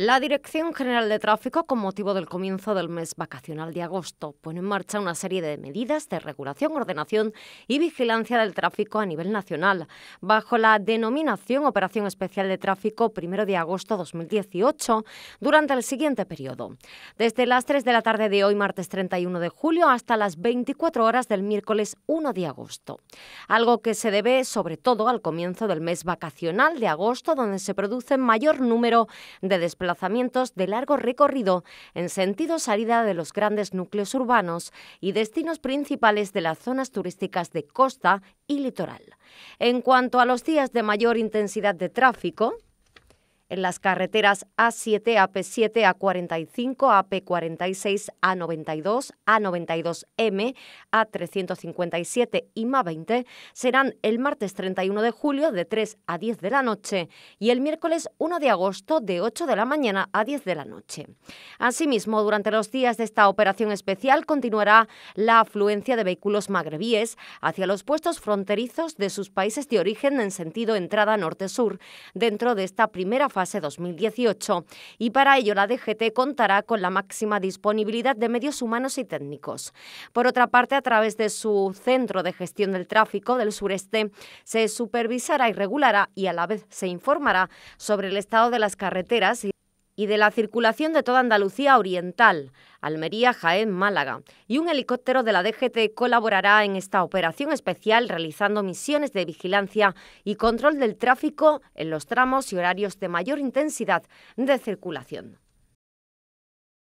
La Dirección General de Tráfico, con motivo del comienzo del mes vacacional de agosto, pone en marcha una serie de medidas de regulación, ordenación y vigilancia del tráfico a nivel nacional, bajo la denominación Operación Especial de Tráfico 1 de agosto 2018, durante el siguiente periodo. Desde las 3 de la tarde de hoy, martes 31 de julio, hasta las 24 horas del miércoles 1 de agosto. Algo que se debe sobre todo al comienzo del mes vacacional de agosto, donde se produce mayor número de desplazamientos desplazamientos de largo recorrido en sentido salida de los grandes núcleos urbanos y destinos principales de las zonas turísticas de costa y litoral. En cuanto a los días de mayor intensidad de tráfico, en las carreteras A7, AP7, A45, AP46, A92, A92M, A357 y MA20 serán el martes 31 de julio de 3 a 10 de la noche y el miércoles 1 de agosto de 8 de la mañana a 10 de la noche. Asimismo, durante los días de esta operación especial continuará la afluencia de vehículos magrebíes hacia los puestos fronterizos de sus países de origen en sentido entrada norte-sur dentro de esta primera fase fase 2018 y para ello la DGT contará con la máxima disponibilidad de medios humanos y técnicos. Por otra parte, a través de su Centro de Gestión del Tráfico del Sureste se supervisará y regulará y a la vez se informará sobre el estado de las carreteras y y de la circulación de toda Andalucía Oriental, Almería, Jaén, Málaga. Y un helicóptero de la DGT colaborará en esta operación especial realizando misiones de vigilancia y control del tráfico en los tramos y horarios de mayor intensidad de circulación.